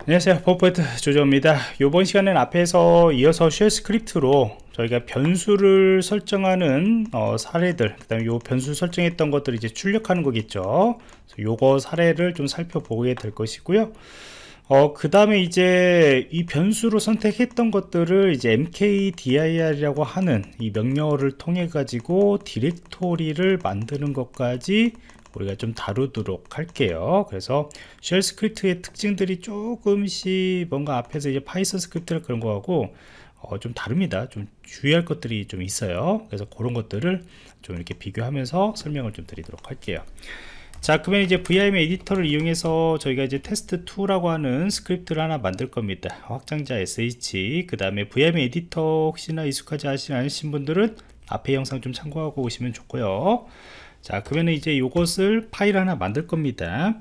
안녕하세요 네, 포퍼포트 조조입니다 이번 시간은 앞에서 이어서 쉘 스크립트로 저희가 변수를 설정하는 어, 사례들 그 다음에 요 변수 설정했던 것들을 이제 출력하는 거겠죠 요거 사례를 좀 살펴보게 될 것이고요 어, 그 다음에 이제 이 변수로 선택했던 것들을 이제 mkdir이라고 하는 이 명령어를 통해 가지고 디렉토리를 만드는 것까지 우리가 좀 다루도록 할게요. 그래서 쉘 스크립트의 특징들이 조금씩 뭔가 앞에서 이제 파이썬 스크립트를 그런 거하고 어, 좀 다릅니다. 좀 주의할 것들이 좀 있어요. 그래서 그런 것들을 좀 이렇게 비교하면서 설명을 좀 드리도록 할게요. 자 그러면 이제 VM 에디터를 이용해서 저희가 이제 테스트2라고 하는 스크립트를 하나 만들 겁니다 확장자 sh 그 다음에 VM 에디터 혹시나 익숙하지 않으신 분들은 앞에 영상 좀 참고하고 오시면 좋고요 자 그러면 이제 이것을 파일 하나 만들 겁니다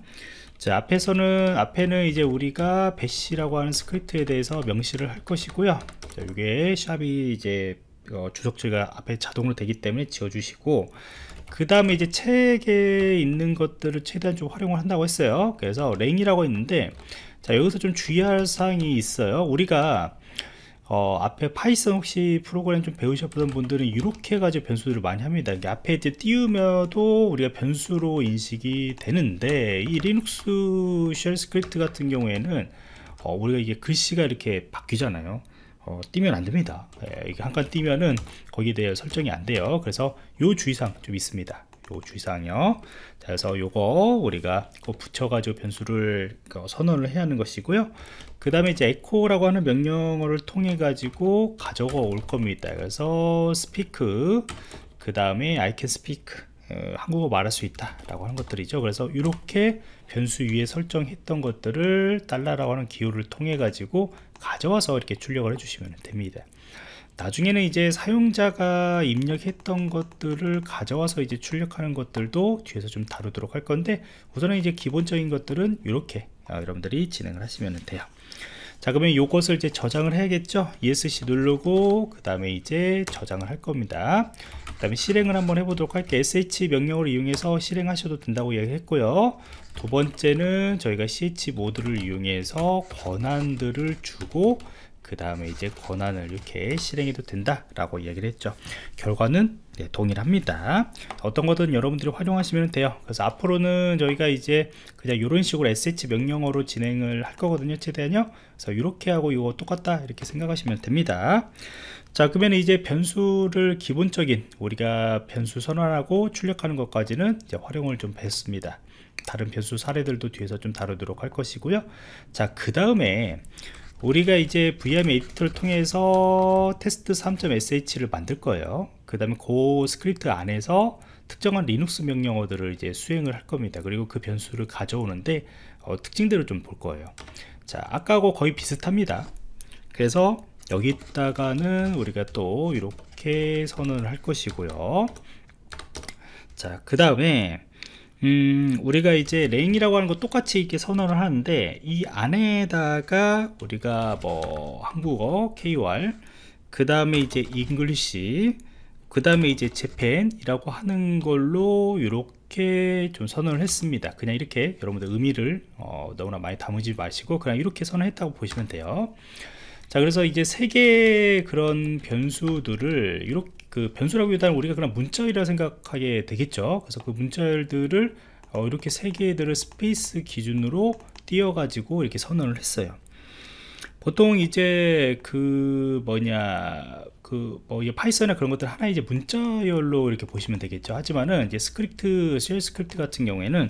자 앞에서는 앞에는 이제 우리가 배시라고 하는 스크립트에 대해서 명시를 할 것이고요 자 이게 샵이 이제 어, 주석지가 앞에 자동으로 되기 때문에 지어주시고 그 다음에 이제 책에 있는 것들을 최대한 좀 활용을 한다고 했어요 그래서 랭이라고 했는데 자 여기서 좀 주의할 사항이 있어요 우리가 어, 앞에 파이썬 혹시 프로그램 좀 배우셨던 분들은 이렇게 가지고 변수들을 많이 합니다. 이게 앞에 이제 띄우며도 우리가 변수로 인식이 되는데 이 리눅스 쉘 스크립트 같은 경우에는 어, 우리가 이게 글씨가 이렇게 바뀌잖아요. 어, 띄면 안 됩니다. 예, 이게 한 칸 띄면은 거기에 대해 설정이 안 돼요. 그래서 요 주의사항 좀 있습니다. 요 주의사항이요. 자, 그래서 요거 우리가 붙여가지고 변수를 그 선언을 해야 하는 것이고요. 그 다음에 이제 e c h o 라고 하는 명령어를 통해 가지고 가져가 올 겁니다 그래서 speak 그 다음에 I can speak 어, 한국어 말할 수 있다 라고 하는 것들이죠 그래서 이렇게 변수 위에 설정했던 것들을 달러라고 하는 기호를 통해 가지고 가져와서 이렇게 출력을 해주시면 됩니다 나중에는 이제 사용자가 입력했던 것들을 가져와서 이제 출력하는 것들도 뒤에서 좀 다루도록 할 건데 우선은 이제 기본적인 것들은 이렇게 아, 여러분들이 진행을 하시면 돼요 자 그러면 이것을 이제 저장을 해야겠죠 ESC 누르고 그 다음에 이제 저장을 할 겁니다 그 다음에 실행을 한번 해보도록 할게요 sh 명령을 이용해서 실행하셔도 된다고 얘기했고요 두 번째는 저희가 ch 모드를 이용해서 권한들을 주고 그 다음에 이제 권한을 이렇게 실행해도 된다 라고 이야기를 했죠 결과는 네, 동일합니다 어떤 거든 여러분들이 활용하시면 돼요 그래서 앞으로는 저희가 이제 그냥 이런 식으로 sh 명령어로 진행을 할 거거든요 최대한요 그래서 이렇게 하고 이거 똑같다 이렇게 생각하시면 됩니다 자 그러면 이제 변수를 기본적인 우리가 변수 선언하고 출력하는 것까지는 이제 활용을 좀 했습니다 다른 변수 사례들도 뒤에서 좀 다루도록 할 것이고요 자 그 다음에 우리가 이제 VM 에디터를 통해서 테스트 3.sh를 만들 거예요. 그 다음에 그 스크립트 안에서 특정한 리눅스 명령어들을 이제 수행을 할 겁니다. 그리고 그 변수를 가져오는데 어, 특징들을 좀 볼 거예요. 자, 아까하고 거의 비슷합니다. 그래서 여기다가는 우리가 또 이렇게 선언을 할 것이고요. 자, 그 다음에 음, 우리가 이제 레인이라고 하는 거 똑같이 이렇게 선언을 하는데 이 안에다가 우리가 뭐 한국어 KOR 그 다음에 이제 잉글리시 그 다음에 이제 재팬이라고 하는 걸로 이렇게 좀 선언을 했습니다 그냥 이렇게 여러분들 의미를 어, 너무나 많이 담으지 마시고 그냥 이렇게 선언했다고 보시면 돼요 자 그래서 이제 세 개의 그런 변수들을 이렇게 그변수라고 일단 우리가 그냥 문자열이라 생각하게 되겠죠 그래서 그 문자열들을 어, 이렇게 세 개들을 스페이스 기준으로 띄어 가지고 이렇게 선언을 했어요 보통 이제 그 뭐냐 그뭐 파이썬이나 그런 것들 하나 이제 문자열로 이렇게 보시면 되겠죠 하지만은 이제 스크립트 쉘 스크립트 같은 경우에는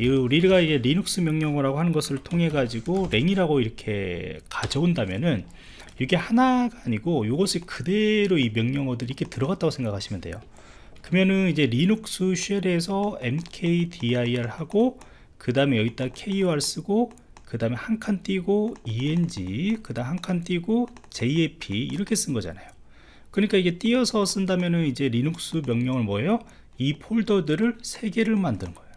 이 우리가 이제 리눅스 명령어라고 하는 것을 통해 가지고 랭이라고 이렇게 가져온다면은 이게 하나가 아니고 이것이 그대로 이 명령어들이 이렇게 들어갔다고 생각하시면 돼요 그러면은 이제 리눅스 쉘에서 mkdir 하고 그 다음에 여기다 kur 쓰고 그 다음에 한 칸 띄고 eng 그 다음 한 칸 띄고 jap 이렇게 쓴 거잖아요 그러니까 이게 띄어서 쓴다면은 이제 리눅스 명령을 뭐예요 이 폴더들을 세 개를 만드는 거예요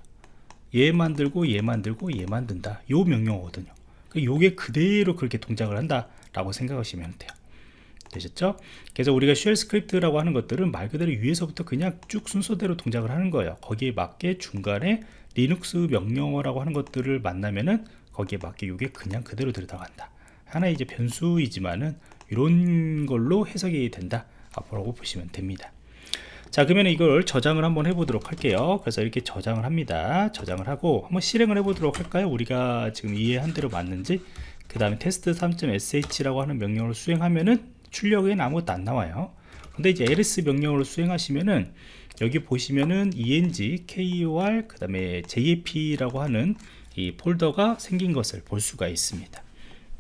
얘 만들고 얘 만들고 얘 만든다 요 명령어거든요 그 요게 그대로 그렇게 동작을 한다라고 생각하시면 돼요. 되셨죠? 그래서 우리가 쉘 스크립트라고 하는 것들은 말 그대로 위에서부터 그냥 쭉 순서대로 동작을 하는 거예요. 거기에 맞게 중간에 리눅스 명령어라고 하는 것들을 만나면은 거기에 맞게 이게 그냥 그대로 들어간다. 하나의 이제 변수이지만은 이런 걸로 해석이 된다. 앞으로 보시면 됩니다. 자 그러면 이걸 저장을 한번 해보도록 할게요 그래서 이렇게 저장을 합니다 저장을 하고 한번 실행을 해보도록 할까요 우리가 지금 이해한 대로 맞는지 그 다음에 테스트 3.sh라고 하는 명령을 수행하면은 출력에는 아무것도 안 나와요 근데 이제 ls 명령으로 수행하시면은 여기 보시면은 eng, kor, 그 다음에 jp라고 하는 이 폴더가 생긴 것을 볼 수가 있습니다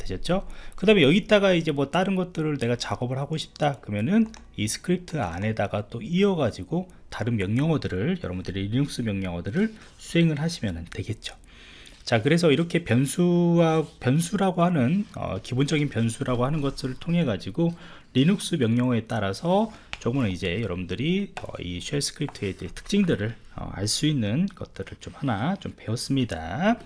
되셨죠 그 다음에 여기다가 이제 뭐 다른 것들을 내가 작업을 하고 싶다 그러면은 이 스크립트 안에다가 또 이어 가지고 다른 명령어들을 여러분들이 리눅스 명령어들을 수행을 하시면 되겠죠 자 그래서 이렇게 변수와 변수라고 하는 어, 기본적인 변수라고 하는 것을 통해 가지고 리눅스 명령어에 따라서 조금은 이제 여러분들이 어, 이쉘 스크립트의 특징들을 어, 알수 있는 것들을 좀 하나 좀 배웠습니다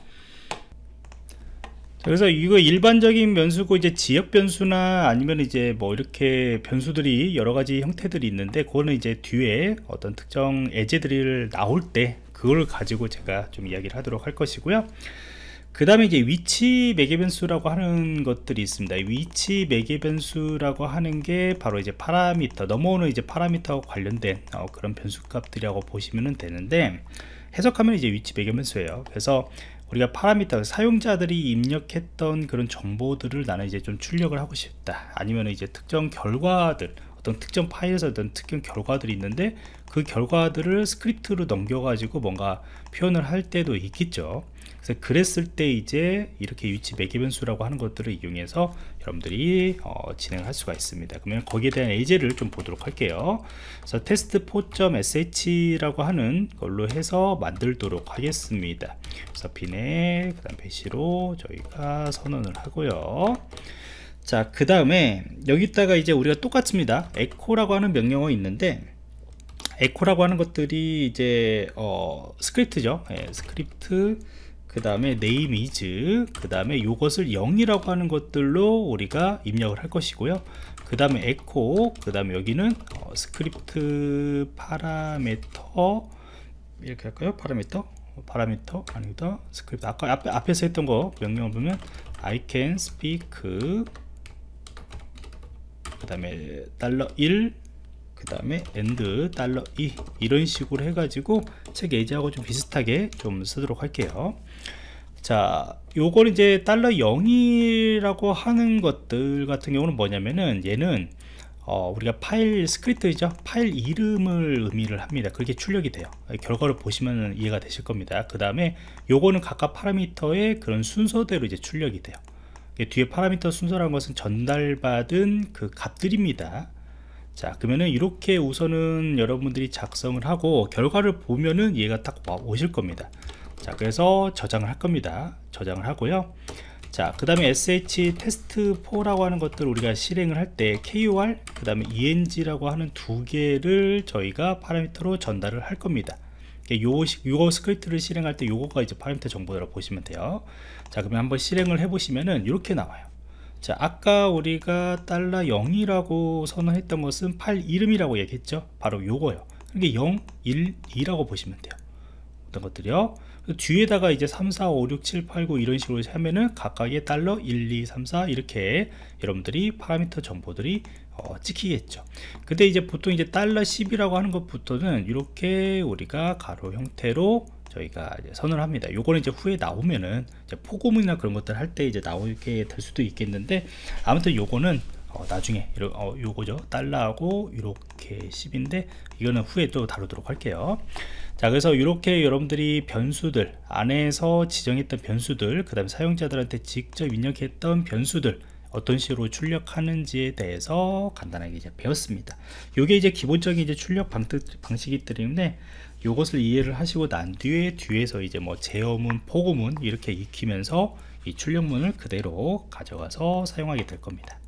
그래서 이거 일반적인 변수고 이제 지역 변수나 아니면 이제 뭐 이렇게 변수들이 여러 가지 형태들이 있는데 그거는 이제 뒤에 어떤 특정 예제들이 나올 때 그걸 가지고 제가 좀 이야기를 하도록 할 것이고요 그 다음에 이제 위치 매개변수라고 하는 것들이 있습니다 위치 매개변수라고 하는 게 바로 이제 파라미터 넘어오는 이제 파라미터와 관련된 어, 그런 변수값들이라고 보시면 되는데 해석하면 이제 위치 매개변수예요 그래서 우리가 파라미터 사용자들이 입력했던 그런 정보들을 나는 이제 좀 출력을 하고 싶다 아니면 이제 특정 결과들 어떤 특정 파일에서 어떤 특정 결과들이 있는데 그 결과들을 스크립트로 넘겨가지고 뭔가 표현을 할 때도 있겠죠. 그래서 그랬을 때 이제 이렇게 위치 매개 변수라고 하는 것들을 이용해서 여러분들이 어, 진행할 수가 있습니다. 그러면 거기에 대한 예제를 좀 보도록 할게요. 그래서 테스트 포.sh라고 하는 걸로 해서 만들도록 하겠습니다. 그래서 빈에 그다음 배시로 저희가 선언을 하고요. 자, 그 다음에 여기다가 이제 우리가 똑같습니다. 에코라고 하는 명령어 있는데 에코라고 하는 것들이 이제 어, 스크립트죠. 예, 스크립트 그 다음에 네 a m 즈그 다음에 요것을 0이라고 하는 것들로 우리가 입력을 할 것이고요 그 다음에 에코 그 다음에 여기는 어, 스크립트 파라메터 이렇게 할까요 파라메터파라메터 아니다 스크립트 아까 앞, 에 앞에서 했던 거 명령을 보면 I can speak 그 다음에 달러 1, 그 다음에 엔드 달러 2 이런 식으로 해가지고 책 예제하고 좀 비슷하게 좀 쓰도록 할게요 자 요걸 이제 달러 0이라고 하는 것들 같은 경우는 뭐냐면은 얘는 어, 우리가 파일 스크립트죠 파일 이름을 의미를 합니다 그게 출력이 돼요 결과를 보시면 이해가 되실 겁니다 그 다음에 요거는 각각 파라미터의 그런 순서대로 이제 출력이 돼요 예, 뒤에 파라미터 순서라는 것은 전달받은 그 값들입니다 자 그러면은 이렇게 우선은 여러분들이 작성을 하고 결과를 보면은 얘가 딱 오실 겁니다 자 그래서 저장을 할 겁니다 저장을 하고요 자 그 다음에 sh 테스트4라고 하는 것들 우리가 실행을 할 때 kur 그 다음에 eng라고 하는 두 개를 저희가 파라미터로 전달을 할 겁니다 예, 요, 요거 스크립트를 실행할 때 요거가 이제 파라미터 정보라고 보시면 돼요. 자, 그러면 한번 실행을 해보시면은 이렇게 나와요. 자, 아까 우리가 달러 0이라고 선언했던 것은 파 이름이라고 얘기했죠. 바로 요거요. 이게 0, 1, 2라고 보시면 돼요. 어떤 것들이요 뒤에다가 이제 3, 4, 5, 6, 7, 8, 9 이런 식으로 하면은 각각의 달러 1, 2, 3, 4 이렇게 여러분들이 파라미터 정보들이 어, 찍히겠죠 근데 이제 보통 이제 달러 10이라고 하는 것부터는 이렇게 우리가 가로 형태로 저희가 선을 합니다 요거는 이제 후에 나오면은 이제 포고문이나 그런 것들 할 때 이제 나오게 될 수도 있겠는데 아무튼 요거는 어, 나중에 이러, 어, 요거죠 달러하고 이렇게 10인데 이거는 후에 또 다루도록 할게요 자 그래서 이렇게 여러분들이 변수들 안에서 지정했던 변수들 그다음 사용자들한테 직접 입력했던 변수들 어떤 식으로 출력하는지에 대해서 간단하게 이제 배웠습니다. 요게 이제 기본적인 이제 출력 방식이기 때문에 요것을 이해를 하시고 난 뒤에 뒤에서 이제 뭐 제어문, 포고문 이렇게 익히면서 이 출력문을 그대로 가져가서 사용하게 될 겁니다.